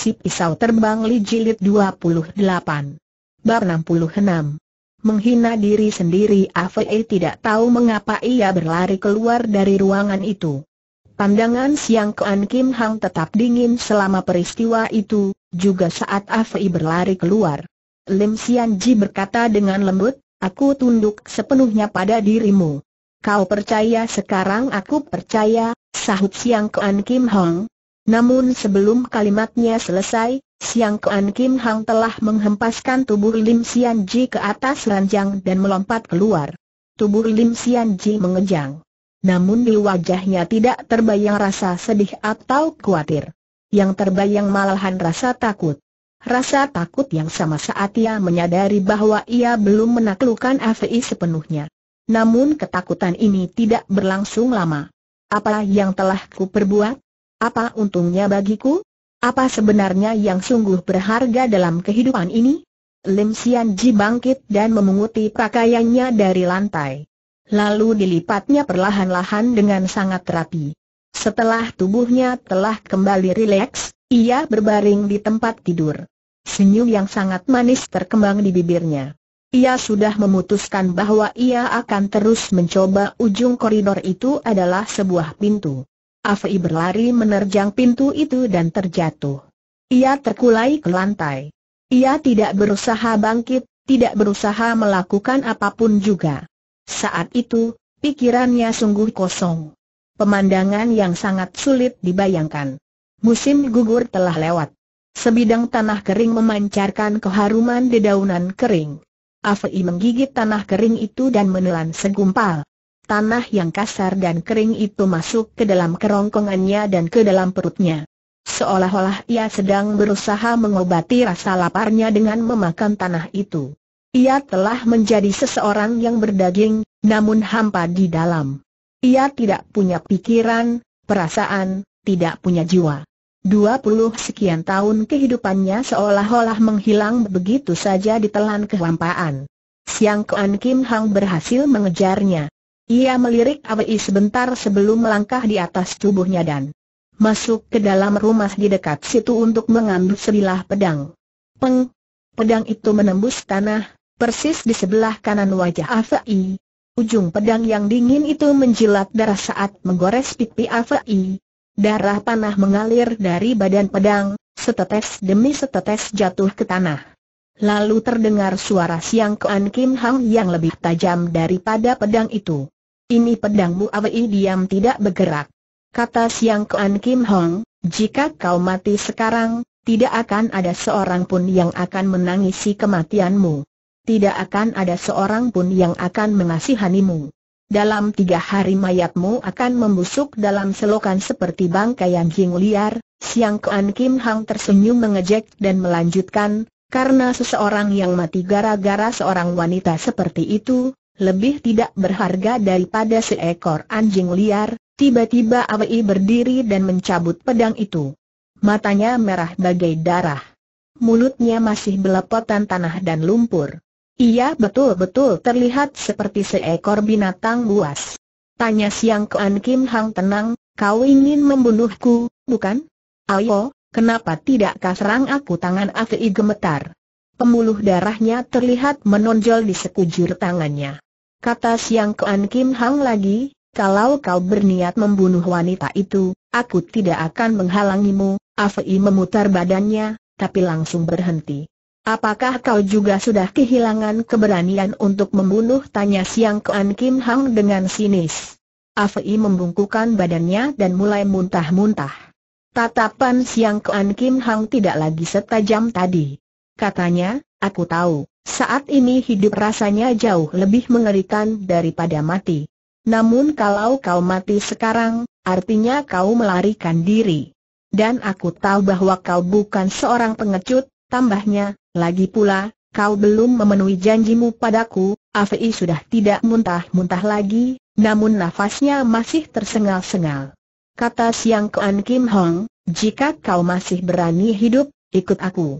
Si Pisau Terbang Li Jilid 28 bar 66 Menghina diri sendiri Afe tidak tahu mengapa ia berlari keluar dari ruangan itu. Pandangan Siang Kuan Kim Hang tetap dingin selama peristiwa itu, juga saat Afe berlari keluar. Lim Sian Ji berkata dengan lembut, aku tunduk sepenuhnya pada dirimu. Kau percaya sekarang aku percaya, sahut Siang Kuan Kim Hong, namun sebelum kalimatnya selesai, Siang Kuan Kim Hang telah menghempaskan tubuh Lim Sian Ji ke atas ranjang dan melompat keluar. Tubuh Lim Sian Ji mengejang. Namun di wajahnya tidak terbayang rasa sedih atau khawatir. Yang terbayang malahan rasa takut. Rasa takut yang sama saat ia menyadari bahwa ia belum menaklukkan AVI sepenuhnya. Namun ketakutan ini tidak berlangsung lama. Apa yang telah ku perbuat? Apa untungnya bagiku? Apa sebenarnya yang sungguh berharga dalam kehidupan ini? Lim Sian Ji bangkit dan memunguti pakaiannya dari lantai. Lalu dilipatnya perlahan-lahan dengan sangat rapi. Setelah tubuhnya telah kembali rileks, ia berbaring di tempat tidur. Senyum yang sangat manis terkembang di bibirnya. Ia sudah memutuskan bahwa ia akan terus mencoba ujung koridor itu adalah sebuah pintu. Afei berlari menerjang pintu itu dan terjatuh. Ia terkulai ke lantai. Ia tidak berusaha bangkit, tidak berusaha melakukan apapun juga. Saat itu, pikirannya sungguh kosong. Pemandangan yang sangat sulit dibayangkan. Musim gugur telah lewat. Sebidang tanah kering memancarkan keharuman dedaunan kering. Afei menggigit tanah kering itu dan menelan segumpal tanah yang kasar dan kering itu masuk ke dalam kerongkongannya dan ke dalam perutnya. Seolah-olah ia sedang berusaha mengobati rasa laparnya dengan memakan tanah itu. Ia telah menjadi seseorang yang berdaging, namun hampa di dalam. Ia tidak punya pikiran, perasaan, tidak punya jiwa. Dua puluh sekian tahun kehidupannya seolah-olah menghilang begitu saja ditelan kehampaan. Siang Kuan Kim Hang berhasil mengejarnya. Ia melirik Awei sebentar sebelum melangkah di atas tubuhnya dan masuk ke dalam rumah di dekat situ untuk mengambil sebilah pedang. Peng! Pedang itu menembus tanah, persis di sebelah kanan wajah Afai. Ujung pedang yang dingin itu menjilat darah saat menggores pipi Afai. Darah panah mengalir dari badan pedang, setetes demi setetes jatuh ke tanah. Lalu terdengar suara siang Kean Kim Hang yang lebih tajam daripada pedang itu. Ini pedangmu Awei diam tidak bergerak. Kata Siang Kuan Kim Hong, jika kau mati sekarang, tidak akan ada seorang pun yang akan menangisi kematianmu. Tidak akan ada seorang pun yang akan mengasihanimu. Dalam tiga hari mayatmu akan membusuk dalam selokan seperti bangkai yang liar, Siang Kuan Kim Hong tersenyum mengejek dan melanjutkan, karena seseorang yang mati gara-gara seorang wanita seperti itu, lebih tidak berharga daripada seekor anjing liar, tiba-tiba Awi berdiri dan mencabut pedang itu. Matanya merah bagai darah. Mulutnya masih belepotan tanah dan lumpur. Ia betul-betul terlihat seperti seekor binatang buas. Tanya Siang ke An Kim Hang tenang, kau ingin membunuhku, bukan? Ayo, kenapa tidak kasrang aku tangan Afi gemetar? Pemuluh darahnya terlihat menonjol di sekujur tangannya. Kata Siang Kuan Kim Hang lagi, kalau kau berniat membunuh wanita itu, aku tidak akan menghalangimu. Afei memutar badannya, tapi langsung berhenti. Apakah kau juga sudah kehilangan keberanian untuk membunuh? Tanya Siang Kuan Kim Hang dengan sinis. Afei membungkukan badannya dan mulai muntah-muntah. Tatapan Siang Kuan Kim Hang tidak lagi setajam tadi. Katanya, Aku tahu, saat ini hidup rasanya jauh lebih mengerikan daripada mati. Namun kalau kau mati sekarang, artinya kau melarikan diri. Dan aku tahu bahwa kau bukan seorang pengecut, tambahnya, lagi pula, kau belum memenuhi janjimu padaku, Afi sudah tidak muntah-muntah lagi, namun nafasnya masih tersengal-sengal. Kata Siang Kean Kim Hong, jika kau masih berani hidup, ikut aku.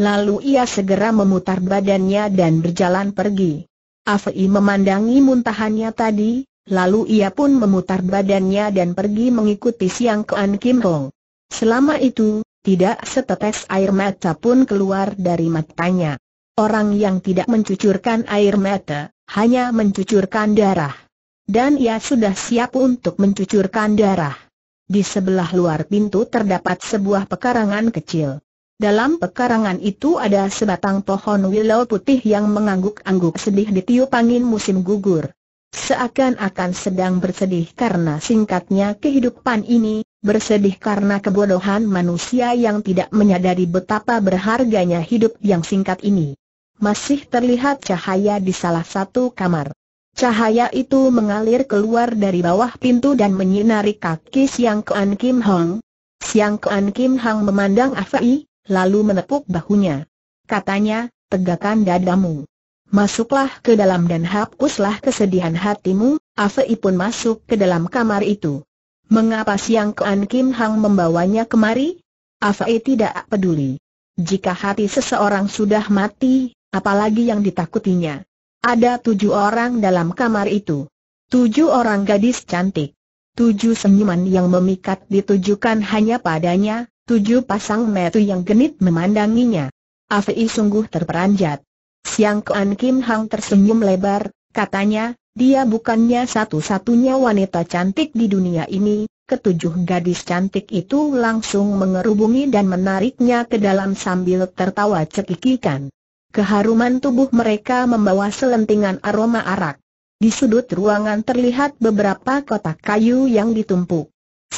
Lalu ia segera memutar badannya dan berjalan pergi. Afi memandangi muntahannya tadi, lalu ia pun memutar badannya dan pergi mengikuti Siang ke An Kim Hong. Selama itu, tidak setetes air mata pun keluar dari matanya. Orang yang tidak mencucurkan air mata, hanya mencucurkan darah. Dan ia sudah siap untuk mencucurkan darah. Di sebelah luar pintu terdapat sebuah pekarangan kecil. Dalam pekarangan itu ada sebatang pohon willow putih yang mengangguk-angguk sedih di tiup angin musim gugur. Seakan-akan sedang bersedih karena singkatnya kehidupan ini, bersedih karena kebodohan manusia yang tidak menyadari betapa berharganya hidup yang singkat ini. Masih terlihat cahaya di salah satu kamar. Cahaya itu mengalir keluar dari bawah pintu dan menyinari kaki Siang Kuan Kim Hong. Siang Kuan Kim Hong memandang Afai, lalu menepuk bahunya. Katanya, tegakkan dadamu. Masuklah ke dalam dan hapuslah kesedihan hatimu, Afei pun masuk ke dalam kamar itu. Mengapa Siang Kuan Kim Hang membawanya kemari? Afei tidak peduli. Jika hati seseorang sudah mati, apalagi yang ditakutinya. Ada tujuh orang dalam kamar itu. Tujuh orang gadis cantik. Tujuh senyuman yang memikat ditujukan hanya padanya, Tujuh pasang metu yang genit memandanginya. Afei sungguh terperanjat. Siang Kuan Kim Hang tersenyum lebar, katanya, dia bukannya satu-satunya wanita cantik di dunia ini, ketujuh gadis cantik itu langsung mengerubungi dan menariknya ke dalam sambil tertawa cekikikan. Keharuman tubuh mereka membawa selentingan aroma arak. Di sudut ruangan terlihat beberapa kotak kayu yang ditumpuk.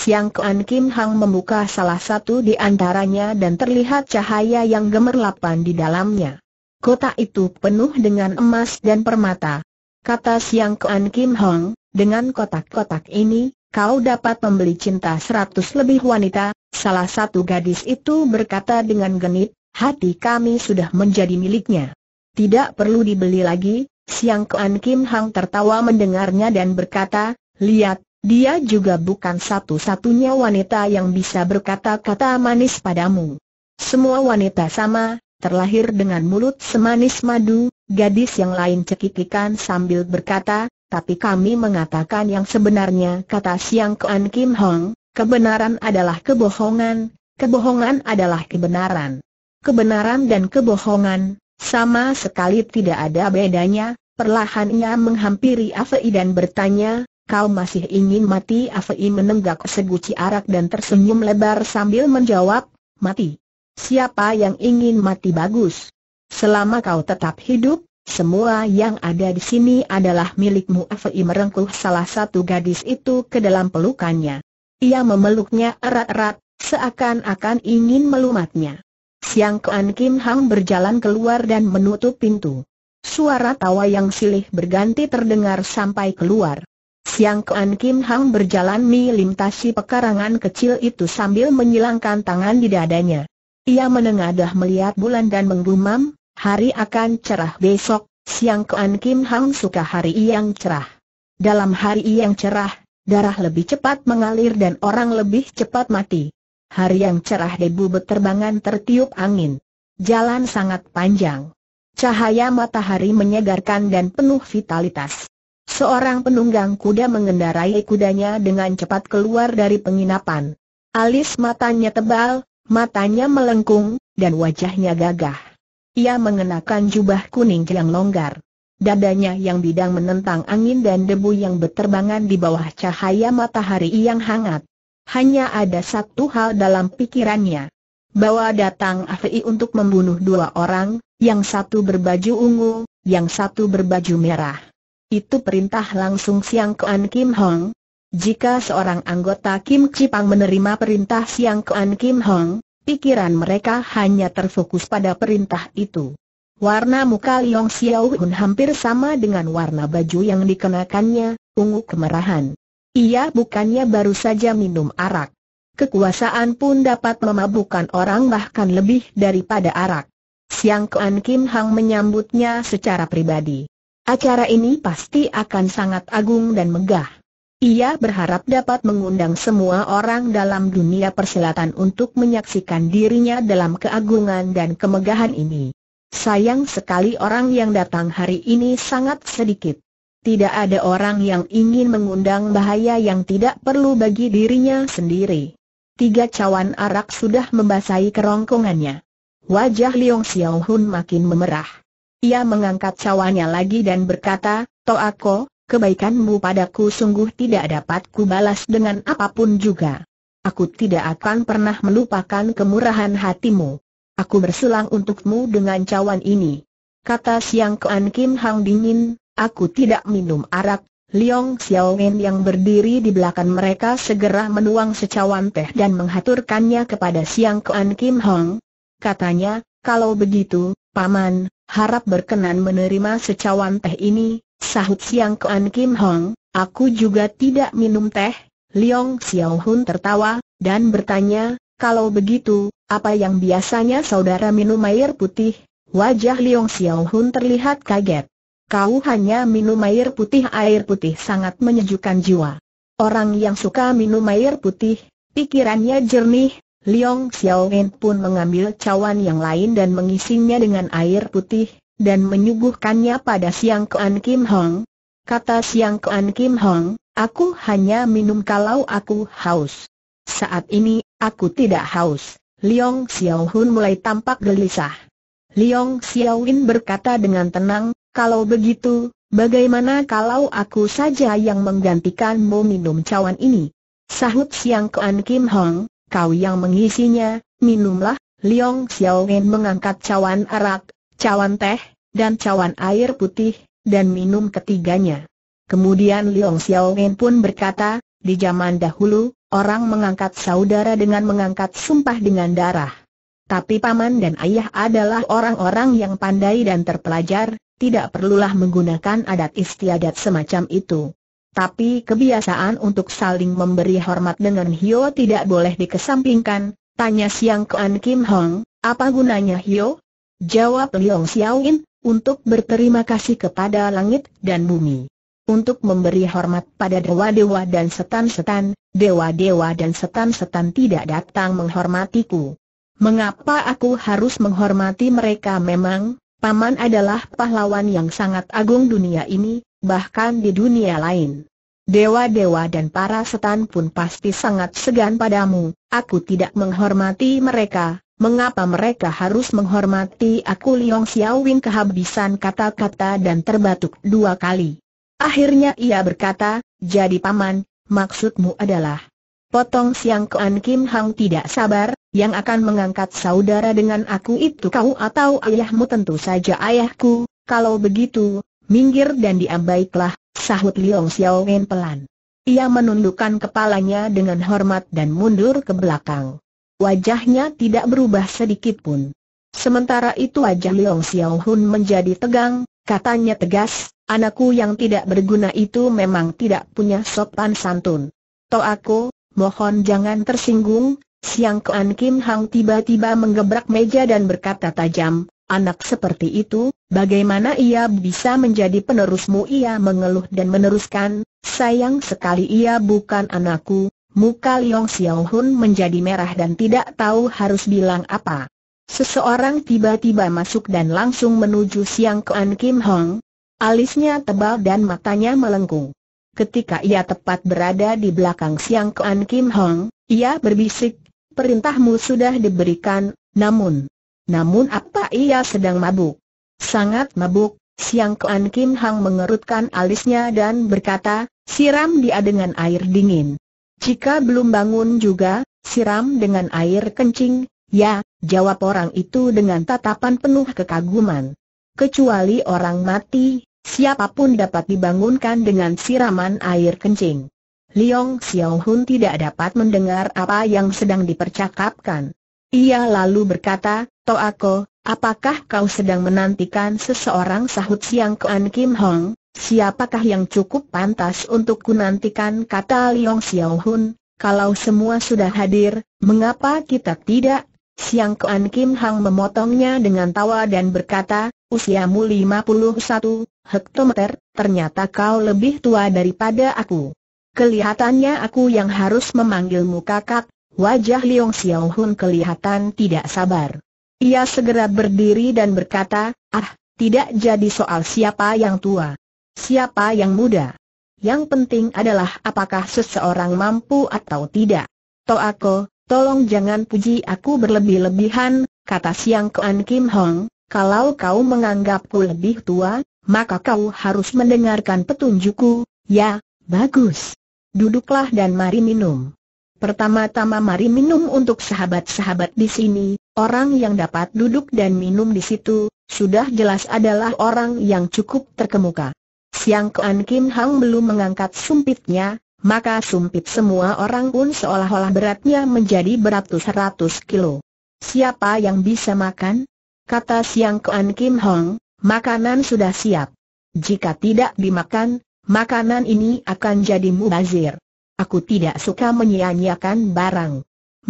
Siang Kuan Kim Hang membuka salah satu di antaranya dan terlihat cahaya yang gemerlapan di dalamnya. Kota itu penuh dengan emas dan permata. Kata Siang Kuan Kim Hang. dengan kotak-kotak ini, kau dapat membeli cinta seratus lebih wanita, salah satu gadis itu berkata dengan genit, hati kami sudah menjadi miliknya. Tidak perlu dibeli lagi, Siang Kuan Kim Hang tertawa mendengarnya dan berkata, Lihat, dia juga bukan satu-satunya wanita yang bisa berkata-kata manis padamu. Semua wanita sama, terlahir dengan mulut semanis madu, gadis yang lain cekikikan sambil berkata, tapi kami mengatakan yang sebenarnya kata Siang Kuan Kim Hong, kebenaran adalah kebohongan, kebohongan adalah kebenaran. Kebenaran dan kebohongan, sama sekali tidak ada bedanya, perlahannya menghampiri Afei dan bertanya, Kau masih ingin mati? Afei menenggak seguci arak dan tersenyum lebar sambil menjawab, mati. Siapa yang ingin mati bagus? Selama kau tetap hidup, semua yang ada di sini adalah milikmu. Afei merengkuh salah satu gadis itu ke dalam pelukannya. Ia memeluknya erat-erat, seakan-akan ingin melumatnya. Siang Kuan Kim Hang berjalan keluar dan menutup pintu. Suara tawa yang silih berganti terdengar sampai keluar. Siang Kuan Kim Hang berjalan melintasi pekarangan kecil itu sambil menyilangkan tangan di dadanya. Ia menengadah melihat bulan dan menggumam, hari akan cerah besok, siang Kuan Kim Hang suka hari yang cerah. Dalam hari yang cerah, darah lebih cepat mengalir dan orang lebih cepat mati. Hari yang cerah debu beterbangan tertiup angin. Jalan sangat panjang. Cahaya matahari menyegarkan dan penuh vitalitas. Seorang penunggang kuda mengendarai kudanya dengan cepat keluar dari penginapan. Alis matanya tebal, matanya melengkung, dan wajahnya gagah. Ia mengenakan jubah kuning yang longgar. Dadanya yang bidang menentang angin dan debu yang berterbangan di bawah cahaya matahari yang hangat. Hanya ada satu hal dalam pikirannya. bahwa datang Afi untuk membunuh dua orang, yang satu berbaju ungu, yang satu berbaju merah. Itu perintah langsung Siang Kuan Kim Hong. Jika seorang anggota Kim Cipang menerima perintah Siang Kuan Kim Hong, pikiran mereka hanya terfokus pada perintah itu. Warna muka Liong Xiao Hun hampir sama dengan warna baju yang dikenakannya, ungu kemerahan. Ia bukannya baru saja minum arak. Kekuasaan pun dapat memabukkan orang bahkan lebih daripada arak. Siang Kuan Kim Hang menyambutnya secara pribadi. Acara ini pasti akan sangat agung dan megah. Ia berharap dapat mengundang semua orang dalam dunia persilatan untuk menyaksikan dirinya dalam keagungan dan kemegahan ini. Sayang sekali orang yang datang hari ini sangat sedikit. Tidak ada orang yang ingin mengundang bahaya yang tidak perlu bagi dirinya sendiri. Tiga cawan arak sudah membasahi kerongkongannya. Wajah Liong Xiaohun makin memerah. Ia mengangkat cawannya lagi dan berkata, Toako, kebaikanmu padaku sungguh tidak dapat kubalas dengan apapun juga. Aku tidak akan pernah melupakan kemurahan hatimu. Aku berselang untukmu dengan cawan ini. Kata Siang Kuan Kim Hang dingin, aku tidak minum arak. Liong Xiaowen yang berdiri di belakang mereka segera menuang secawan teh dan menghaturkannya kepada Siang Kuan Kim Hong. Katanya, kalau begitu, Paman, harap berkenan menerima secawan teh ini, sahut Siang Kuan Kim Hong, aku juga tidak minum teh, Liong Xiao Hun tertawa, dan bertanya, kalau begitu, apa yang biasanya saudara minum air putih? Wajah Liong Xiao Hun terlihat kaget. Kau hanya minum air putih Air putih sangat menyejukkan jiwa Orang yang suka minum air putih, pikirannya jernih, Liong Xiaowen pun mengambil cawan yang lain dan mengisinya dengan air putih, dan menyuguhkannya pada Siang Kuan Kim Hong. Kata Siang Kuan Kim Hong, aku hanya minum kalau aku haus. Saat ini, aku tidak haus. Liong Xiaohun mulai tampak gelisah. Liong Xiaowen berkata dengan tenang, kalau begitu, bagaimana kalau aku saja yang menggantikanmu minum cawan ini? Sahut Siang Kuan Kim Hong, kau yang mengisinya, minumlah. Liong Xiaowen mengangkat cawan arak, cawan teh, dan cawan air putih, dan minum ketiganya. Kemudian Liong Xiaowen pun berkata, di zaman dahulu, orang mengangkat saudara dengan mengangkat sumpah dengan darah. Tapi paman dan ayah adalah orang-orang yang pandai dan terpelajar, tidak perlulah menggunakan adat istiadat semacam itu tapi kebiasaan untuk saling memberi hormat dengan Hio tidak boleh dikesampingkan, tanya Siang Kuan Kim Hong, apa gunanya Hio? Jawab Liong Xiaoin, untuk berterima kasih kepada langit dan bumi. Untuk memberi hormat pada dewa-dewa dan setan-setan, dewa-dewa dan setan-setan tidak datang menghormatiku. Mengapa aku harus menghormati mereka memang, Paman adalah pahlawan yang sangat agung dunia ini, bahkan di dunia lain. Dewa-dewa dan para setan pun pasti sangat segan padamu, aku tidak menghormati mereka, mengapa mereka harus menghormati aku Liong Xiaowin kehabisan kata-kata dan terbatuk dua kali. Akhirnya ia berkata, jadi paman, maksudmu adalah potong siang An Kim Hang tidak sabar, yang akan mengangkat saudara dengan aku itu kau atau ayahmu tentu saja ayahku, kalau begitu, Minggir dan diam baiklah, sahut Liong Xiaowen pelan. Ia menundukkan kepalanya dengan hormat dan mundur ke belakang. Wajahnya tidak berubah sedikit pun. Sementara itu wajah Liong Xiaohun menjadi tegang, katanya tegas, anakku yang tidak berguna itu memang tidak punya sopan santun. aku, mohon jangan tersinggung, Siang Kean Kim Hang tiba-tiba menggebrak meja dan berkata tajam, Anak seperti itu, bagaimana ia bisa menjadi penerusmu? Ia mengeluh dan meneruskan, sayang sekali ia bukan anakku. Muka Liong Xiaohun menjadi merah dan tidak tahu harus bilang apa. Seseorang tiba-tiba masuk dan langsung menuju Siang Kuan Kim Hong. Alisnya tebal dan matanya melengkung. Ketika ia tepat berada di belakang Siang Kuan Kim Hong, ia berbisik, perintahmu sudah diberikan, namun... Namun apa ia sedang mabuk? Sangat mabuk, Siang Kuan Kim Hang mengerutkan alisnya dan berkata, siram dia dengan air dingin. Jika belum bangun juga, siram dengan air kencing, ya, jawab orang itu dengan tatapan penuh kekaguman. Kecuali orang mati, siapapun dapat dibangunkan dengan siraman air kencing. Liong Xiaohun tidak dapat mendengar apa yang sedang dipercakapkan. Ia lalu berkata, Toako, apakah kau sedang menantikan seseorang sahut siang Kuan Kim Hong? Siapakah yang cukup pantas untuk ku nantikan? kata Liong Xiao Hun? Kalau semua sudah hadir, mengapa kita tidak? Siang Kuan Kim Hong memotongnya dengan tawa dan berkata, usiamu 51 hektometer, ternyata kau lebih tua daripada aku. Kelihatannya aku yang harus memanggilmu kakak, Wajah Liong Xiao Hun kelihatan tidak sabar. Ia segera berdiri dan berkata, ah, tidak jadi soal siapa yang tua. Siapa yang muda. Yang penting adalah apakah seseorang mampu atau tidak. aku, tolong jangan puji aku berlebih-lebihan, kata Siang Kuan Kim Hong, kalau kau menganggapku lebih tua, maka kau harus mendengarkan petunjukku, ya, bagus. Duduklah dan mari minum. Pertama-tama mari minum untuk sahabat-sahabat di sini, orang yang dapat duduk dan minum di situ, sudah jelas adalah orang yang cukup terkemuka. Siang Kuan Kim Hang belum mengangkat sumpitnya, maka sumpit semua orang pun seolah-olah beratnya menjadi beratus-ratus kilo. Siapa yang bisa makan? Kata Siang Kuan Kim Hong, makanan sudah siap. Jika tidak dimakan, makanan ini akan jadi mubazir. Aku tidak suka menyia-nyiakan barang.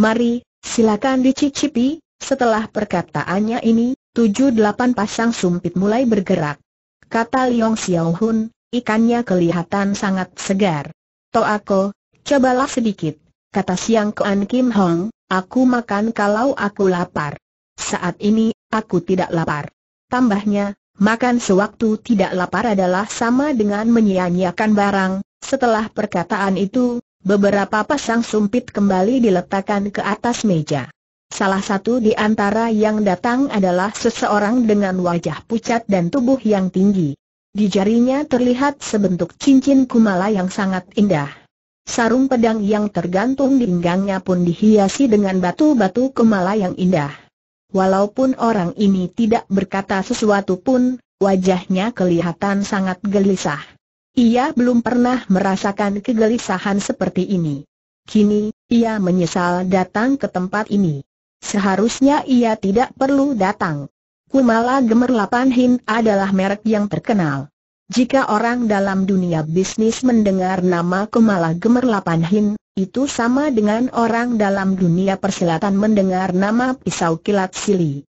Mari, silakan dicicipi, setelah perkataannya ini, tujuh delapan pasang sumpit mulai bergerak. Kata Liong Xiaohun, ikannya kelihatan sangat segar. Toako, cobalah sedikit, kata Siang Kuan Kim Hong, aku makan kalau aku lapar. Saat ini, aku tidak lapar. Tambahnya, makan sewaktu tidak lapar adalah sama dengan menyia-nyiakan barang, setelah perkataan itu, beberapa pasang sumpit kembali diletakkan ke atas meja. Salah satu di antara yang datang adalah seseorang dengan wajah pucat dan tubuh yang tinggi. Di jarinya terlihat sebentuk cincin kumala yang sangat indah. Sarung pedang yang tergantung di pinggangnya pun dihiasi dengan batu-batu kumala yang indah. Walaupun orang ini tidak berkata sesuatu pun, wajahnya kelihatan sangat gelisah. Ia belum pernah merasakan kegelisahan seperti ini. Kini, ia menyesal datang ke tempat ini. Seharusnya ia tidak perlu datang. Kumala Gemerlapan Hin adalah merek yang terkenal. Jika orang dalam dunia bisnis mendengar nama Kumala Gemerlapan Hin, itu sama dengan orang dalam dunia persilatan mendengar nama pisau kilat sili.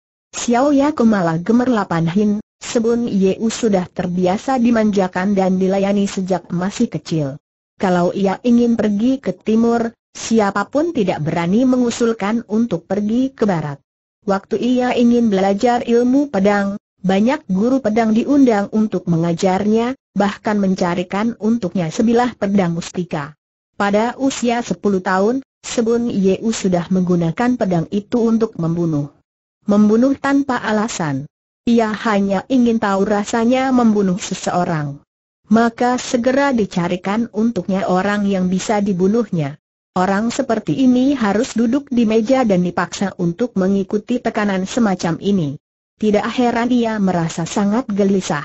Ya Kumala Gemerlapan Hin Sebun Yeu sudah terbiasa dimanjakan dan dilayani sejak masih kecil. Kalau ia ingin pergi ke timur, siapapun tidak berani mengusulkan untuk pergi ke barat. Waktu ia ingin belajar ilmu pedang, banyak guru pedang diundang untuk mengajarnya, bahkan mencarikan untuknya sebilah pedang mustika. Pada usia 10 tahun, Sebun Yeu sudah menggunakan pedang itu untuk membunuh. Membunuh tanpa alasan. Ia hanya ingin tahu rasanya membunuh seseorang. Maka segera dicarikan untuknya orang yang bisa dibunuhnya. Orang seperti ini harus duduk di meja dan dipaksa untuk mengikuti tekanan semacam ini. Tidak heran ia merasa sangat gelisah.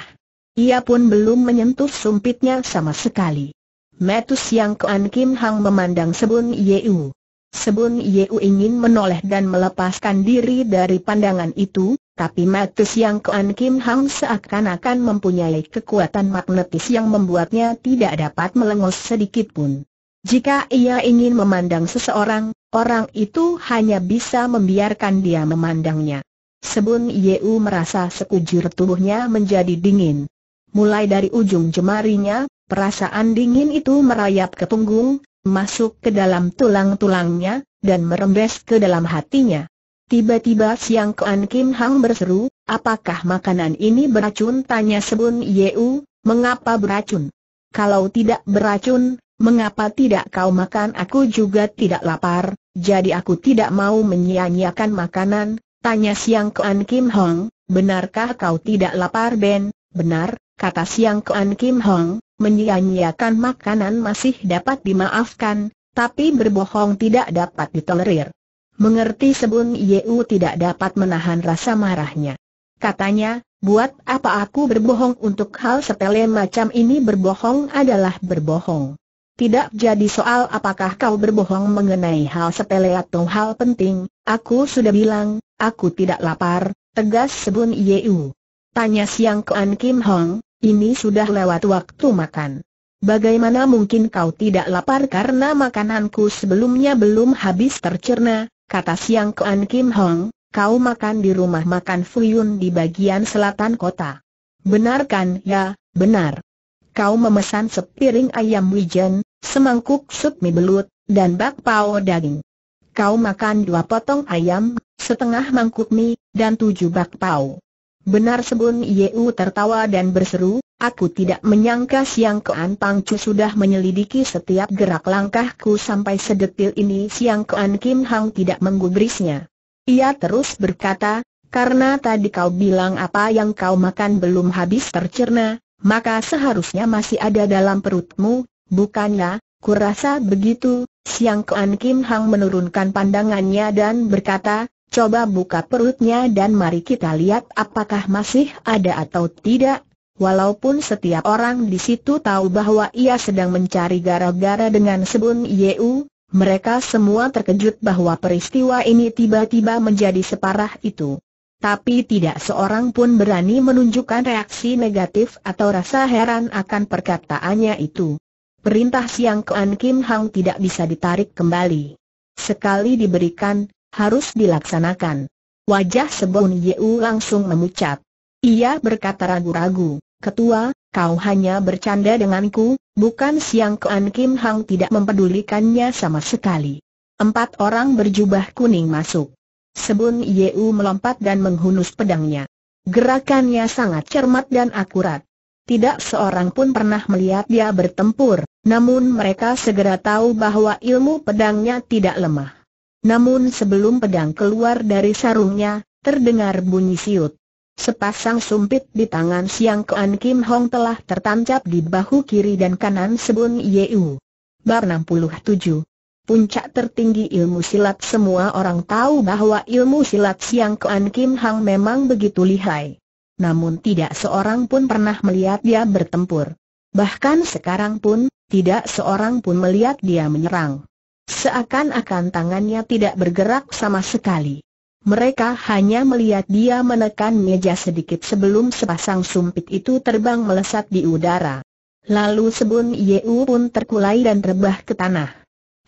Ia pun belum menyentuh sumpitnya sama sekali. Metus Yang Kean Kim Hang memandang Sebun Yeu. Sebun Yeu ingin menoleh dan melepaskan diri dari pandangan itu, tapi Matis yang Kuan Kim Hang seakan-akan mempunyai kekuatan magnetis yang membuatnya tidak dapat melengos sedikit pun. Jika ia ingin memandang seseorang, orang itu hanya bisa membiarkan dia memandangnya. Sebun Yeu merasa sekujur tubuhnya menjadi dingin. Mulai dari ujung jemarinya, perasaan dingin itu merayap ke punggung, masuk ke dalam tulang-tulangnya, dan merembes ke dalam hatinya. Tiba-tiba Siang Kuan Kim Hang berseru, apakah makanan ini beracun? Tanya Sebun Yeu, mengapa beracun? Kalau tidak beracun, mengapa tidak kau makan? Aku juga tidak lapar, jadi aku tidak mau menyia-nyiakan makanan, tanya Siang Kuan Kim Hong, benarkah kau tidak lapar Ben? Benar, kata Siang Kuan Kim Hong, menyia-nyiakan makanan masih dapat dimaafkan, tapi berbohong tidak dapat ditolerir. Mengerti Sebun Yeu tidak dapat menahan rasa marahnya. Katanya, buat apa aku berbohong untuk hal sepele macam ini berbohong adalah berbohong. Tidak jadi soal apakah kau berbohong mengenai hal sepele atau hal penting, aku sudah bilang, aku tidak lapar, tegas Sebun Yeu. Tanya Siang Kuan Kim Hong, ini sudah lewat waktu makan. Bagaimana mungkin kau tidak lapar karena makananku sebelumnya belum habis tercerna, kata Siang Kuan Kim Hong, kau makan di rumah makan Fuyun di bagian selatan kota. Benar kan ya, benar. Kau memesan sepiring ayam wijen, semangkuk sup mie belut, dan bakpao daging. Kau makan dua potong ayam, setengah mangkuk mie, dan tujuh bakpao. Benar Sebun Yeu tertawa dan berseru, Aku tidak menyangka Siang Kean Pang Chu sudah menyelidiki setiap gerak langkahku sampai sedetil ini Siang Kean Kim Hang tidak menggubrisnya. Ia terus berkata, karena tadi kau bilang apa yang kau makan belum habis tercerna, maka seharusnya masih ada dalam perutmu, bukannya, kurasa begitu, Siang Kean Kim Hang menurunkan pandangannya dan berkata, coba buka perutnya dan mari kita lihat apakah masih ada atau tidak, Walaupun setiap orang di situ tahu bahwa ia sedang mencari gara-gara dengan Sebun Yeu, mereka semua terkejut bahwa peristiwa ini tiba-tiba menjadi separah itu. Tapi tidak seorang pun berani menunjukkan reaksi negatif atau rasa heran akan perkataannya itu. Perintah Siang Kuan Kim Hang tidak bisa ditarik kembali. Sekali diberikan, harus dilaksanakan. Wajah Sebun Yeu langsung memucat. Ia berkata ragu-ragu. Ketua, kau hanya bercanda denganku, bukan siang Kean Kim Hang tidak mempedulikannya sama sekali. Empat orang berjubah kuning masuk. Sebun Yeu melompat dan menghunus pedangnya. Gerakannya sangat cermat dan akurat. Tidak seorang pun pernah melihat dia bertempur, namun mereka segera tahu bahwa ilmu pedangnya tidak lemah. Namun sebelum pedang keluar dari sarungnya, terdengar bunyi siut. Sepasang sumpit di tangan Siang Kuan Kim Hong telah tertancap di bahu kiri dan kanan Sebun Yeu. Bar 67 Puncak tertinggi ilmu silat semua orang tahu bahwa ilmu silat Siang Kuan Kim Hang memang begitu lihai. Namun tidak seorang pun pernah melihat dia bertempur. Bahkan sekarang pun, tidak seorang pun melihat dia menyerang. Seakan-akan tangannya tidak bergerak sama sekali mereka hanya melihat dia menekan meja sedikit sebelum sepasang sumpit itu terbang melesat di udara. Lalu Sebun Yeu pun terkulai dan rebah ke tanah.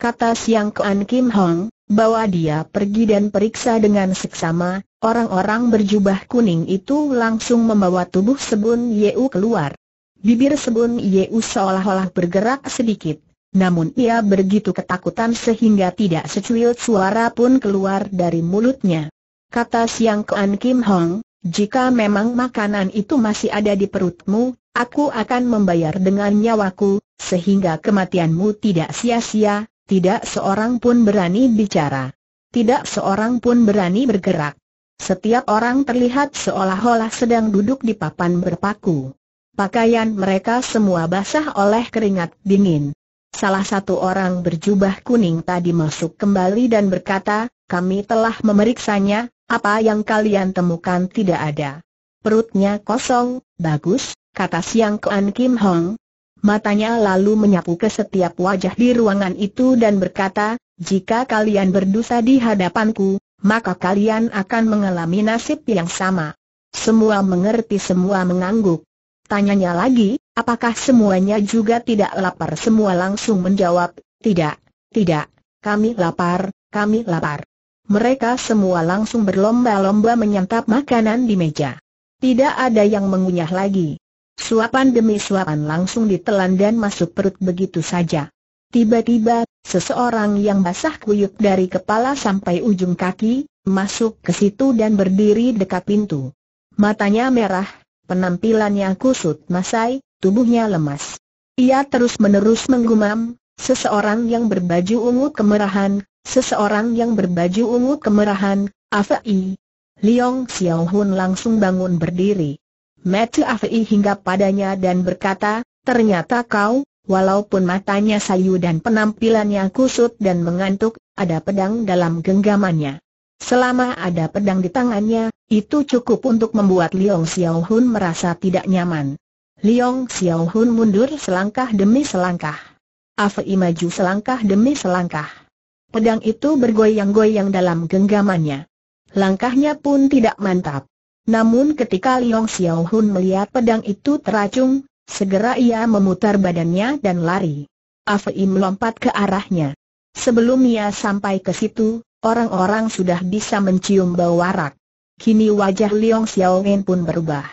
Kata Siang Kuan Kim Hong, bawa dia pergi dan periksa dengan seksama, orang-orang berjubah kuning itu langsung membawa tubuh Sebun Yeu keluar. Bibir Sebun Yeu seolah-olah bergerak sedikit, namun ia begitu ketakutan sehingga tidak secuil suara pun keluar dari mulutnya. Kata Siang Kuan Kim Hong, jika memang makanan itu masih ada di perutmu, aku akan membayar dengan nyawaku, sehingga kematianmu tidak sia-sia, tidak seorang pun berani bicara. Tidak seorang pun berani bergerak. Setiap orang terlihat seolah-olah sedang duduk di papan berpaku. Pakaian mereka semua basah oleh keringat dingin. Salah satu orang berjubah kuning tadi masuk kembali dan berkata, kami telah memeriksanya, apa yang kalian temukan tidak ada. Perutnya kosong, bagus, kata Siang Kuan Kim Hong. Matanya lalu menyapu ke setiap wajah di ruangan itu dan berkata, jika kalian berdosa di hadapanku, maka kalian akan mengalami nasib yang sama. Semua mengerti semua mengangguk. Tanyanya lagi, Apakah semuanya juga tidak lapar? Semua langsung menjawab, tidak, tidak, kami lapar, kami lapar. Mereka semua langsung berlomba-lomba menyantap makanan di meja. Tidak ada yang mengunyah lagi. Suapan demi suapan langsung ditelan dan masuk perut begitu saja. Tiba-tiba, seseorang yang basah kuyup dari kepala sampai ujung kaki, masuk ke situ dan berdiri dekat pintu. Matanya merah, penampilannya kusut masai, tubuhnya lemas. Ia terus-menerus menggumam, seseorang yang berbaju ungu kemerahan, seseorang yang berbaju ungu kemerahan, Afei. Liong Xiaohun langsung bangun berdiri. Mete Afei hingga padanya dan berkata, ternyata kau, walaupun matanya sayu dan penampilannya kusut dan mengantuk, ada pedang dalam genggamannya. Selama ada pedang di tangannya, itu cukup untuk membuat Liong Xiao Hun merasa tidak nyaman. Liong Xiao Hun mundur selangkah demi selangkah. Afei maju selangkah demi selangkah. Pedang itu bergoyang-goyang dalam genggamannya. Langkahnya pun tidak mantap. Namun ketika Liong Xiao Hun melihat pedang itu teracung, segera ia memutar badannya dan lari. Afei melompat ke arahnya. Sebelum ia sampai ke situ, orang-orang sudah bisa mencium bau warak kini wajah Liong Xiaowen pun berubah.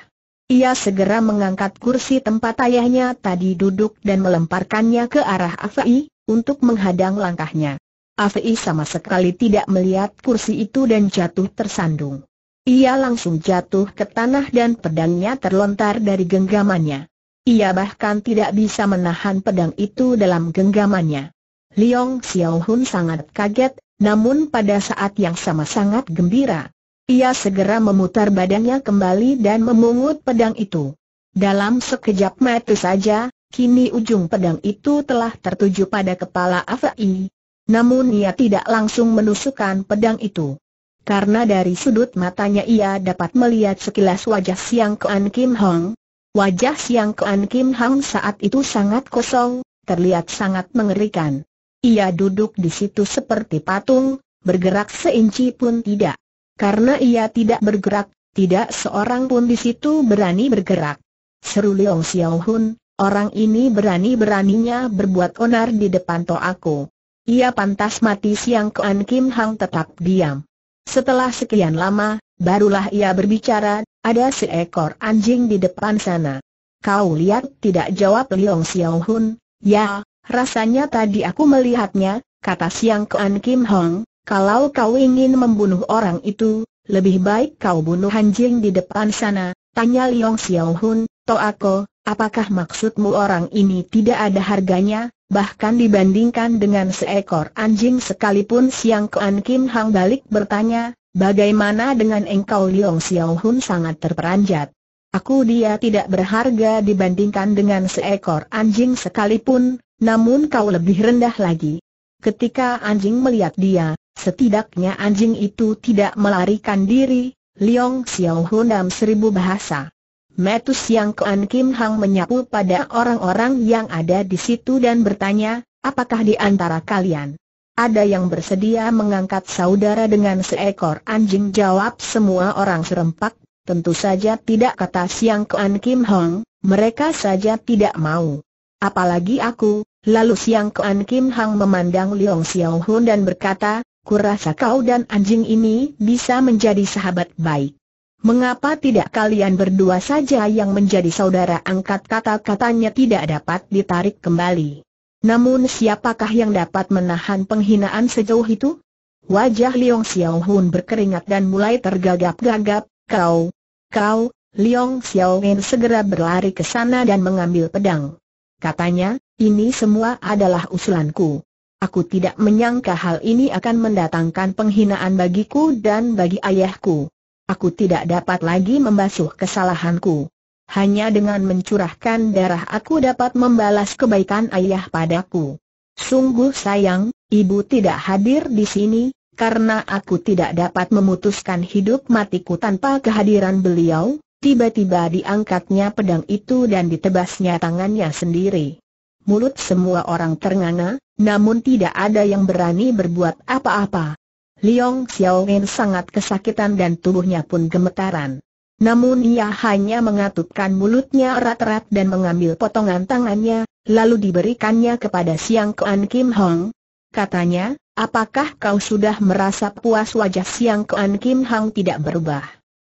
Ia segera mengangkat kursi tempat ayahnya tadi duduk dan melemparkannya ke arah Afei, untuk menghadang langkahnya. Afei sama sekali tidak melihat kursi itu dan jatuh tersandung. Ia langsung jatuh ke tanah dan pedangnya terlontar dari genggamannya. Ia bahkan tidak bisa menahan pedang itu dalam genggamannya. Liong Xiaohun sangat kaget, namun pada saat yang sama sangat gembira. Ia segera memutar badannya kembali dan memungut pedang itu. Dalam sekejap mata saja, kini ujung pedang itu telah tertuju pada kepala Afai. Namun ia tidak langsung menusukkan pedang itu. Karena dari sudut matanya ia dapat melihat sekilas wajah Siang Kuan Kim Hong. Wajah Siang Kuan Kim Hong saat itu sangat kosong, terlihat sangat mengerikan. Ia duduk di situ seperti patung, bergerak seinci pun tidak. Karena ia tidak bergerak, tidak seorang pun di situ berani bergerak. Seru Leong Xiao Hun, orang ini berani-beraninya berbuat onar di depan aku. Ia pantas mati siang Kuan Kim Hang tetap diam. Setelah sekian lama, barulah ia berbicara, ada seekor anjing di depan sana. Kau lihat tidak jawab Leong Xiao Hun, ya, rasanya tadi aku melihatnya, kata Siang Kuan Kim Hong, kalau kau ingin membunuh orang itu, lebih baik kau bunuh anjing di depan sana, tanya Liong Xiao Hun, Toako, apakah maksudmu orang ini tidak ada harganya, bahkan dibandingkan dengan seekor anjing sekalipun Siang Kuan Kim Hang balik bertanya, bagaimana dengan engkau Liong Xiao Hun sangat terperanjat. Aku dia tidak berharga dibandingkan dengan seekor anjing sekalipun, namun kau lebih rendah lagi. Ketika anjing melihat dia, setidaknya anjing itu tidak melarikan diri, Liong Xiao dalam seribu bahasa. Metus yang Kuan Kim Hang menyapu pada orang-orang yang ada di situ dan bertanya, apakah di antara kalian? Ada yang bersedia mengangkat saudara dengan seekor anjing jawab semua orang serempak, tentu saja tidak kata Siang Kuan Kim Hong, mereka saja tidak mau. Apalagi aku, Lalu Siang Kuan Kim Hang memandang Leong Xiao Hun dan berkata, kurasa kau dan anjing ini bisa menjadi sahabat baik. Mengapa tidak kalian berdua saja yang menjadi saudara angkat kata-katanya tidak dapat ditarik kembali? Namun siapakah yang dapat menahan penghinaan sejauh itu? Wajah Liong Xiao Hun berkeringat dan mulai tergagap-gagap, kau, kau, Liong Xiao Hun segera berlari ke sana dan mengambil pedang. Katanya, ini semua adalah usulanku. Aku tidak menyangka hal ini akan mendatangkan penghinaan bagiku dan bagi ayahku. Aku tidak dapat lagi membasuh kesalahanku. Hanya dengan mencurahkan darah aku dapat membalas kebaikan ayah padaku. Sungguh sayang, ibu tidak hadir di sini, karena aku tidak dapat memutuskan hidup matiku tanpa kehadiran beliau, tiba-tiba diangkatnya pedang itu dan ditebasnya tangannya sendiri. Mulut semua orang ternganga, namun tidak ada yang berani berbuat apa-apa. Liong Xiaowen sangat kesakitan dan tubuhnya pun gemetaran. Namun ia hanya mengatupkan mulutnya erat-erat dan mengambil potongan tangannya, lalu diberikannya kepada Siang Kuan Kim Hong. Katanya, apakah kau sudah merasa puas wajah Siang Kuan Kim Hong tidak berubah?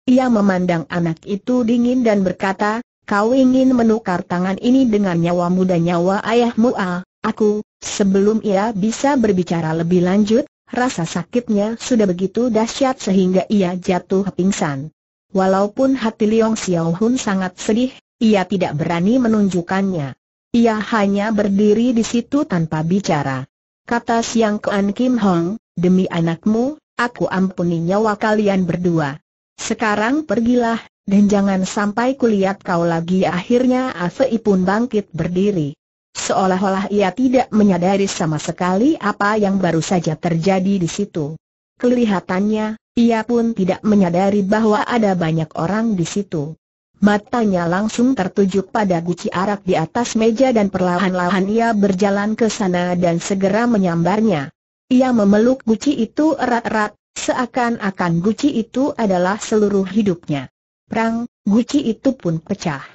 Ia memandang anak itu dingin dan berkata, kau ingin menukar tangan ini dengan nyawamu dan nyawa ayahmu ah, aku, sebelum ia bisa berbicara lebih lanjut, rasa sakitnya sudah begitu dahsyat sehingga ia jatuh pingsan. Walaupun hati Liong Xiao Hun sangat sedih, ia tidak berani menunjukkannya. Ia hanya berdiri di situ tanpa bicara. Kata Siang Kuan Kim Hong, demi anakmu, aku ampuni nyawa kalian berdua. Sekarang pergilah, dan jangan sampai kulihat kau lagi akhirnya Afei pun bangkit berdiri. Seolah-olah ia tidak menyadari sama sekali apa yang baru saja terjadi di situ. Kelihatannya, ia pun tidak menyadari bahwa ada banyak orang di situ. Matanya langsung tertuju pada guci arak di atas meja dan perlahan-lahan ia berjalan ke sana dan segera menyambarnya. Ia memeluk guci itu erat-erat, seakan-akan guci itu adalah seluruh hidupnya. Prang, guci itu pun pecah.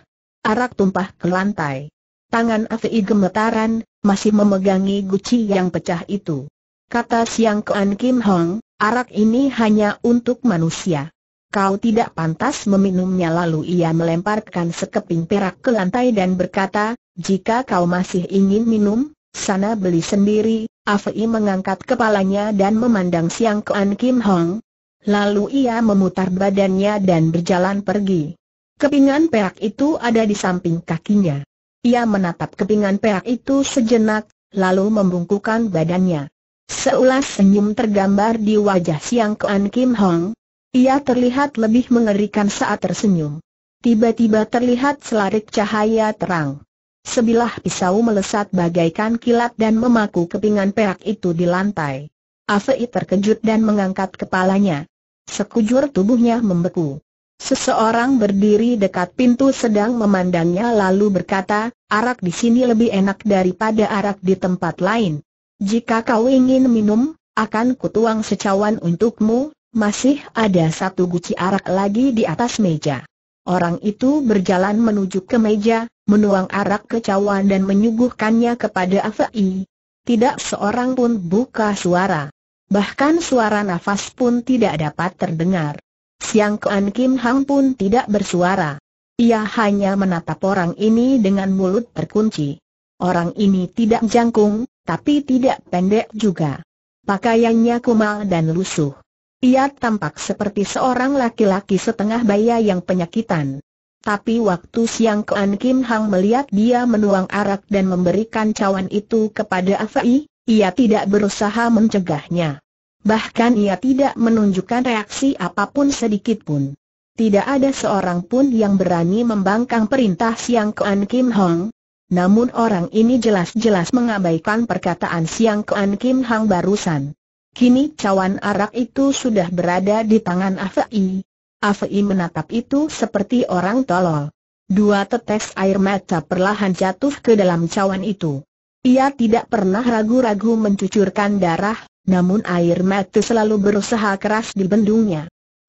Arak tumpah ke lantai. Tangan Afi gemetaran, masih memegangi guci yang pecah itu. Kata Siang Kuan Kim Hong, arak ini hanya untuk manusia. Kau tidak pantas meminumnya lalu ia melemparkan sekeping perak ke lantai dan berkata, jika kau masih ingin minum, sana beli sendiri. Afi mengangkat kepalanya dan memandang Siang Kuan Kim Hong, Lalu ia memutar badannya dan berjalan pergi. Kepingan perak itu ada di samping kakinya. Ia menatap kepingan perak itu sejenak, lalu membungkukkan badannya. Seulas senyum tergambar di wajah Siang Kuan Kim Hong. Ia terlihat lebih mengerikan saat tersenyum. Tiba-tiba terlihat selarik cahaya terang. Sebilah pisau melesat bagaikan kilat dan memaku kepingan perak itu di lantai. Afei terkejut dan mengangkat kepalanya. Sekujur tubuhnya membeku. Seseorang berdiri dekat pintu sedang memandangnya lalu berkata, arak di sini lebih enak daripada arak di tempat lain. Jika kau ingin minum, akan kutuang secawan untukmu, masih ada satu guci arak lagi di atas meja. Orang itu berjalan menuju ke meja, menuang arak ke cawan dan menyuguhkannya kepada Afai. Tidak seorang pun buka suara. Bahkan suara nafas pun tidak dapat terdengar. Siang Kean Kim Hang pun tidak bersuara. Ia hanya menatap orang ini dengan mulut terkunci. Orang ini tidak jangkung, tapi tidak pendek juga. Pakaiannya kumal dan lusuh. Ia tampak seperti seorang laki-laki setengah baya yang penyakitan. Tapi waktu siang Kean Kim Hang melihat dia menuang arak dan memberikan cawan itu kepada Afai, ia tidak berusaha mencegahnya. Bahkan ia tidak menunjukkan reaksi apapun sedikit pun. Tidak ada seorang pun yang berani membangkang perintah Siang Kuan Kim Hong. Namun orang ini jelas-jelas mengabaikan perkataan Siang Kuan Kim Hong barusan. Kini cawan arak itu sudah berada di tangan Afei. Afei menatap itu seperti orang tolol. Dua tetes air mata perlahan jatuh ke dalam cawan itu. Ia tidak pernah ragu-ragu mencucurkan darah, namun air mata selalu berusaha keras di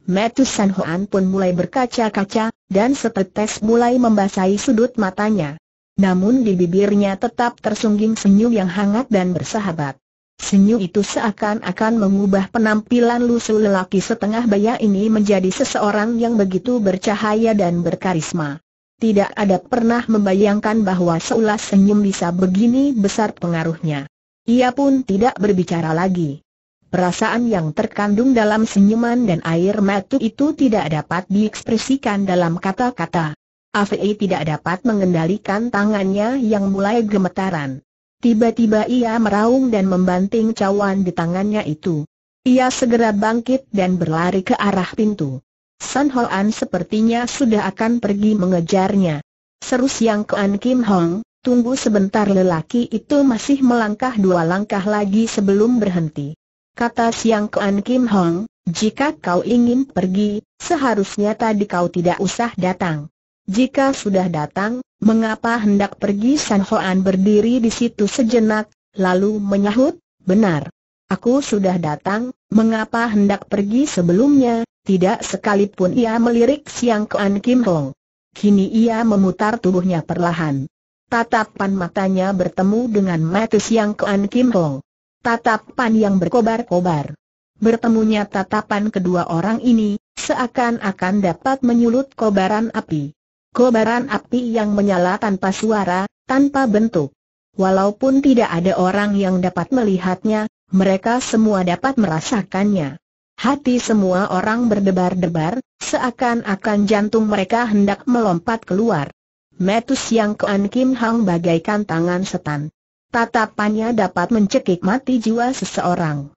Metu San Hoan pun mulai berkaca-kaca, dan setetes mulai membasahi sudut matanya. Namun di bibirnya tetap tersungging senyum yang hangat dan bersahabat. Senyum itu seakan-akan mengubah penampilan lusuh lelaki setengah baya ini menjadi seseorang yang begitu bercahaya dan berkarisma tidak ada pernah membayangkan bahwa seulas senyum bisa begini besar pengaruhnya. Ia pun tidak berbicara lagi. Perasaan yang terkandung dalam senyuman dan air mata itu tidak dapat diekspresikan dalam kata-kata. Afei tidak dapat mengendalikan tangannya yang mulai gemetaran. Tiba-tiba ia meraung dan membanting cawan di tangannya itu. Ia segera bangkit dan berlari ke arah pintu. San Hoan sepertinya sudah akan pergi mengejarnya. Seru Siang Kuan Kim Hong, tunggu sebentar lelaki itu masih melangkah dua langkah lagi sebelum berhenti. Kata Siang Kuan Kim Hong, jika kau ingin pergi, seharusnya tadi kau tidak usah datang. Jika sudah datang, mengapa hendak pergi San Hoan berdiri di situ sejenak, lalu menyahut, benar. Aku sudah datang, mengapa hendak pergi sebelumnya, tidak sekalipun ia melirik Siang Kuan Kim Hong. Kini ia memutar tubuhnya perlahan. Tatapan matanya bertemu dengan mata Siang Kuan Kim Hong. Tatapan yang berkobar-kobar. Bertemunya tatapan kedua orang ini, seakan-akan dapat menyulut kobaran api. Kobaran api yang menyala tanpa suara, tanpa bentuk. Walaupun tidak ada orang yang dapat melihatnya, mereka semua dapat merasakannya. Hati semua orang berdebar-debar, seakan-akan jantung mereka hendak melompat keluar. Metus yang Kean Kim Hang bagaikan tangan setan. Tatapannya dapat mencekik mati jiwa seseorang.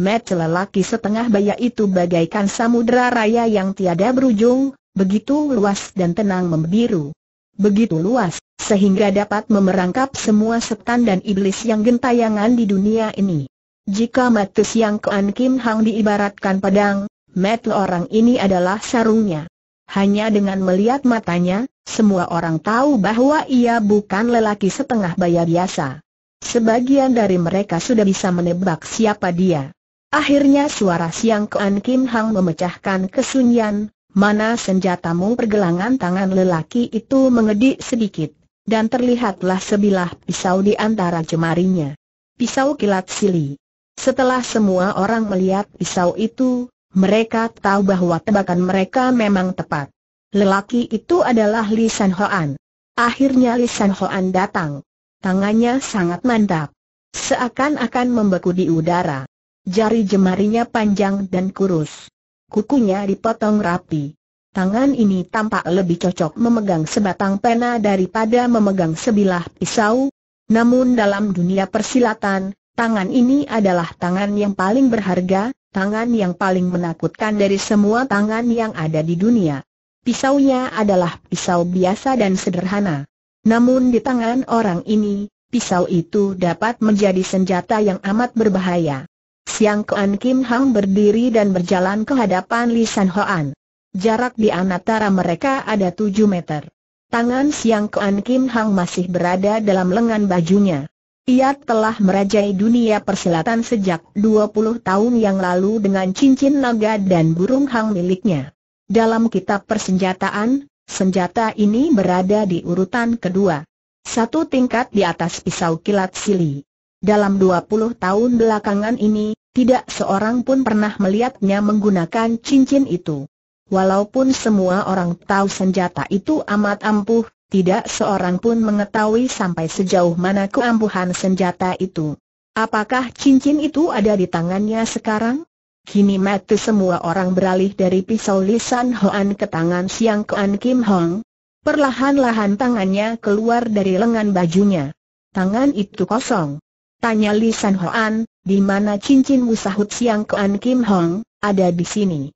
Met lelaki setengah baya itu bagaikan samudera raya yang tiada berujung, begitu luas dan tenang membiru. Begitu luas, sehingga dapat memerangkap semua setan dan iblis yang gentayangan di dunia ini. Jika mati siang Koan Kim Hang diibaratkan pedang, mata orang ini adalah sarungnya. Hanya dengan melihat matanya, semua orang tahu bahwa ia bukan lelaki setengah bayar biasa. Sebagian dari mereka sudah bisa menebak siapa dia. Akhirnya suara siang Koan Kim Hang memecahkan kesunyian, mana senjatamu pergelangan tangan lelaki itu mengedik sedikit, dan terlihatlah sebilah pisau di antara jemarinya. Pisau kilat sili. Setelah semua orang melihat pisau itu, mereka tahu bahwa tebakan mereka memang tepat. Lelaki itu adalah Li San Hoan. Akhirnya Li San Hoan datang. Tangannya sangat mantap. Seakan-akan membeku di udara. Jari jemarinya panjang dan kurus. Kukunya dipotong rapi. Tangan ini tampak lebih cocok memegang sebatang pena daripada memegang sebilah pisau. Namun dalam dunia persilatan, Tangan ini adalah tangan yang paling berharga, tangan yang paling menakutkan dari semua tangan yang ada di dunia. Pisaunya adalah pisau biasa dan sederhana. Namun di tangan orang ini, pisau itu dapat menjadi senjata yang amat berbahaya. Siang Kuan Kim Hang berdiri dan berjalan ke hadapan Li San Hoan. Jarak di antara mereka ada 7 meter. Tangan Siang Kuan Kim Hang masih berada dalam lengan bajunya. Ia telah merajai dunia persilatan sejak 20 tahun yang lalu dengan cincin naga dan burung hang miliknya. Dalam kitab persenjataan, senjata ini berada di urutan kedua. Satu tingkat di atas pisau kilat sili. Dalam 20 tahun belakangan ini, tidak seorang pun pernah melihatnya menggunakan cincin itu. Walaupun semua orang tahu senjata itu amat ampuh, tidak seorang pun mengetahui sampai sejauh mana keampuhan senjata itu. Apakah cincin itu ada di tangannya sekarang? Kini mati semua orang beralih dari pisau Lisan Hoan ke tangan Siang Kuan Kim Hong. Perlahan-lahan tangannya keluar dari lengan bajunya. Tangan itu kosong. Tanya Lisan Hoan, di mana cincin musahut Siang Kuan Kim Hong, ada di sini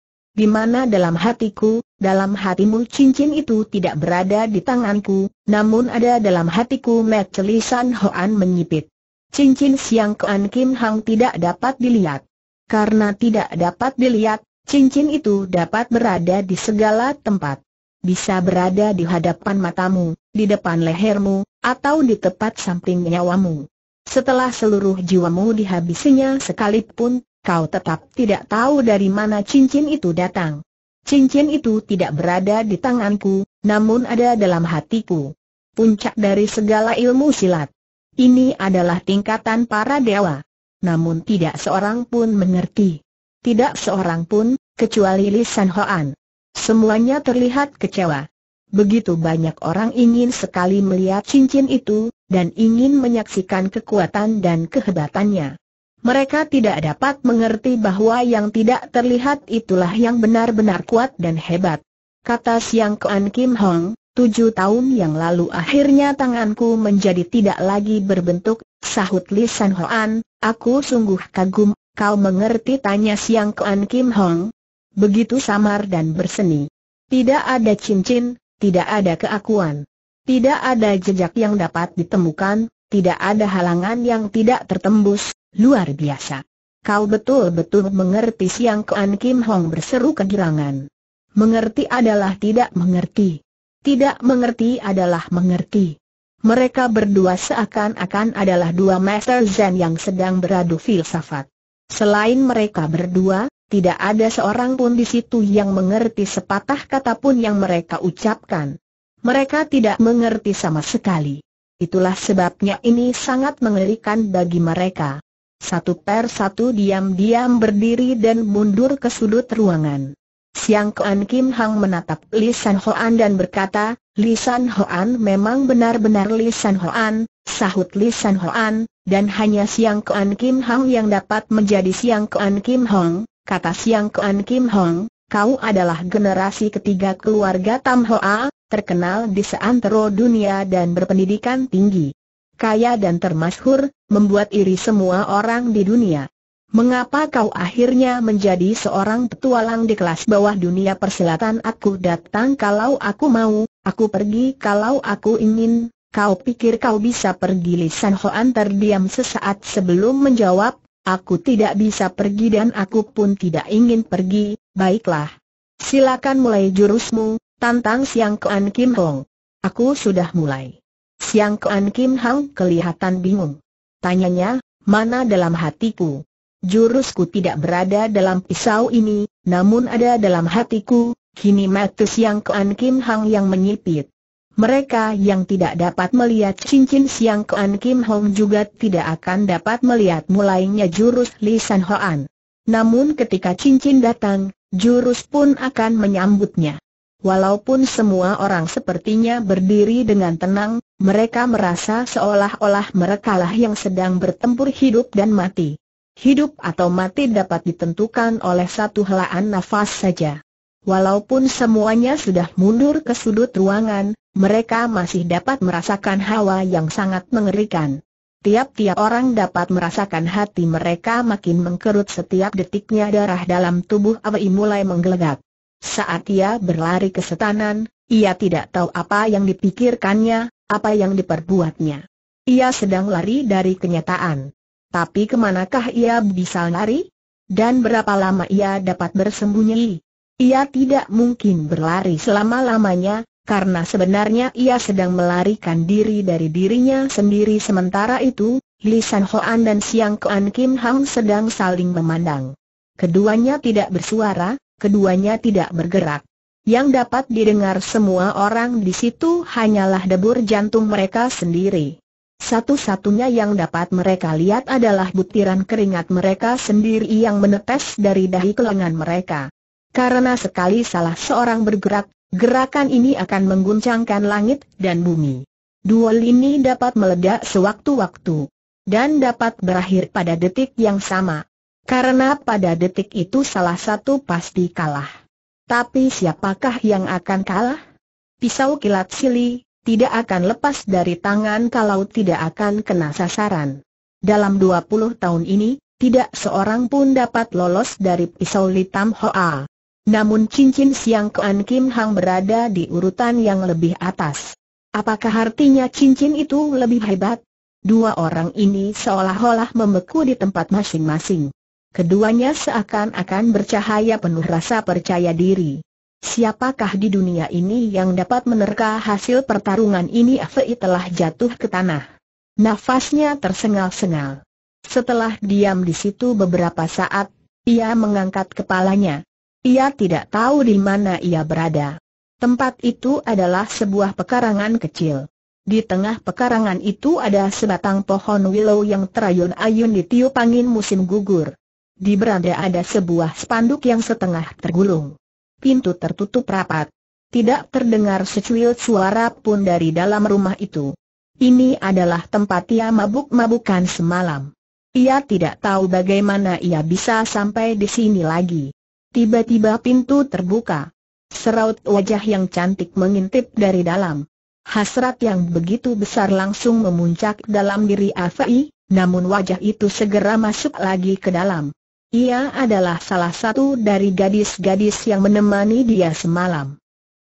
di mana dalam hatiku, dalam hatimu cincin itu tidak berada di tanganku, namun ada dalam hatiku Metelisan Hoan menyipit. Cincin Siang Kuan Kim Hang tidak dapat dilihat. Karena tidak dapat dilihat, cincin itu dapat berada di segala tempat. Bisa berada di hadapan matamu, di depan lehermu, atau di tepat samping nyawamu. Setelah seluruh jiwamu dihabisinya sekalipun, kau tetap tidak tahu dari mana cincin itu datang. Cincin itu tidak berada di tanganku, namun ada dalam hatiku. Puncak dari segala ilmu silat. Ini adalah tingkatan para dewa. Namun tidak seorang pun mengerti. Tidak seorang pun, kecuali Li San Hoan. Semuanya terlihat kecewa. Begitu banyak orang ingin sekali melihat cincin itu, dan ingin menyaksikan kekuatan dan kehebatannya. Mereka tidak dapat mengerti bahwa yang tidak terlihat itulah yang benar-benar kuat dan hebat. Kata Siang Kuan Kim Hong, tujuh tahun yang lalu akhirnya tanganku menjadi tidak lagi berbentuk, sahut Li San Hoan, aku sungguh kagum, kau mengerti tanya Siang Kuan Kim Hong. Begitu samar dan berseni. Tidak ada cincin, tidak ada keakuan. Tidak ada jejak yang dapat ditemukan, tidak ada halangan yang tidak tertembus, Luar biasa. Kau betul-betul mengerti siang kean Kim Hong berseru kegirangan. Mengerti adalah tidak mengerti. Tidak mengerti adalah mengerti. Mereka berdua seakan-akan adalah dua master Zen yang sedang beradu filsafat. Selain mereka berdua, tidak ada seorang pun di situ yang mengerti sepatah kata pun yang mereka ucapkan. Mereka tidak mengerti sama sekali. Itulah sebabnya ini sangat mengerikan bagi mereka. Satu per satu diam-diam berdiri dan mundur ke sudut ruangan. Siang Kuan Kim Hang menatap Li San Hoan dan berkata, Li San Hoan memang benar-benar Li San Hoan, sahut Li San Hoan, dan hanya Siang Kuan Kim Hang yang dapat menjadi Siang Kuan Kim Hong, kata Siang Kuan Kim Hong, kau adalah generasi ketiga keluarga Tam Hoa, terkenal di seantero dunia dan berpendidikan tinggi kaya dan termasyhur, membuat iri semua orang di dunia. Mengapa kau akhirnya menjadi seorang petualang di kelas bawah dunia persilatan aku datang kalau aku mau, aku pergi kalau aku ingin, kau pikir kau bisa pergi Lisan Hoan terdiam sesaat sebelum menjawab, aku tidak bisa pergi dan aku pun tidak ingin pergi, baiklah. Silakan mulai jurusmu, tantang Siang Kean Kim Hong. Aku sudah mulai. Siang Kean Kim Hang kelihatan bingung. Tanyanya, mana dalam hatiku? Jurusku tidak berada dalam pisau ini, namun ada dalam hatiku, kini mata Siang Kean Kim Hang yang menyipit. Mereka yang tidak dapat melihat cincin Siang Kean Kim Hong juga tidak akan dapat melihat mulainya jurus Li San Hoan. Namun ketika cincin datang, jurus pun akan menyambutnya. Walaupun semua orang sepertinya berdiri dengan tenang, mereka merasa seolah-olah merekalah yang sedang bertempur hidup dan mati. Hidup atau mati dapat ditentukan oleh satu helaan nafas saja. Walaupun semuanya sudah mundur ke sudut ruangan, mereka masih dapat merasakan hawa yang sangat mengerikan. Tiap-tiap orang dapat merasakan hati mereka makin mengkerut setiap detiknya darah dalam tubuh Awi mulai menggelegak. Saat ia berlari ke setanan, ia tidak tahu apa yang dipikirkannya, apa yang diperbuatnya. Ia sedang lari dari kenyataan. Tapi kemanakah ia bisa lari? Dan berapa lama ia dapat bersembunyi? Ia tidak mungkin berlari selama-lamanya, karena sebenarnya ia sedang melarikan diri dari dirinya sendiri sementara itu, Lisan Hoan dan Siang Kuan Kim Hang sedang saling memandang. Keduanya tidak bersuara, keduanya tidak bergerak. Yang dapat didengar semua orang di situ hanyalah debur jantung mereka sendiri. Satu-satunya yang dapat mereka lihat adalah butiran keringat mereka sendiri yang menetes dari dahi kelengan mereka. Karena sekali salah seorang bergerak, gerakan ini akan mengguncangkan langit dan bumi. Duel ini dapat meledak sewaktu-waktu dan dapat berakhir pada detik yang sama. Karena pada detik itu salah satu pasti kalah. Tapi siapakah yang akan kalah? Pisau kilat sili, tidak akan lepas dari tangan kalau tidak akan kena sasaran. Dalam 20 tahun ini, tidak seorang pun dapat lolos dari pisau litam Hoa. Namun cincin siang Kean Kim Hang berada di urutan yang lebih atas. Apakah artinya cincin itu lebih hebat? Dua orang ini seolah-olah membeku di tempat masing-masing. Keduanya seakan-akan bercahaya penuh rasa percaya diri. Siapakah di dunia ini yang dapat menerka hasil pertarungan ini Fei telah jatuh ke tanah. Nafasnya tersengal-sengal. Setelah diam di situ beberapa saat, ia mengangkat kepalanya. Ia tidak tahu di mana ia berada. Tempat itu adalah sebuah pekarangan kecil. Di tengah pekarangan itu ada sebatang pohon willow yang terayun-ayun ditiup angin musim gugur. Di beranda ada sebuah spanduk yang setengah tergulung. Pintu tertutup rapat. Tidak terdengar secuil suara pun dari dalam rumah itu. Ini adalah tempat ia mabuk-mabukan semalam. Ia tidak tahu bagaimana ia bisa sampai di sini lagi. Tiba-tiba pintu terbuka. Seraut wajah yang cantik mengintip dari dalam. Hasrat yang begitu besar langsung memuncak dalam diri Afai, namun wajah itu segera masuk lagi ke dalam. Ia adalah salah satu dari gadis-gadis yang menemani dia semalam.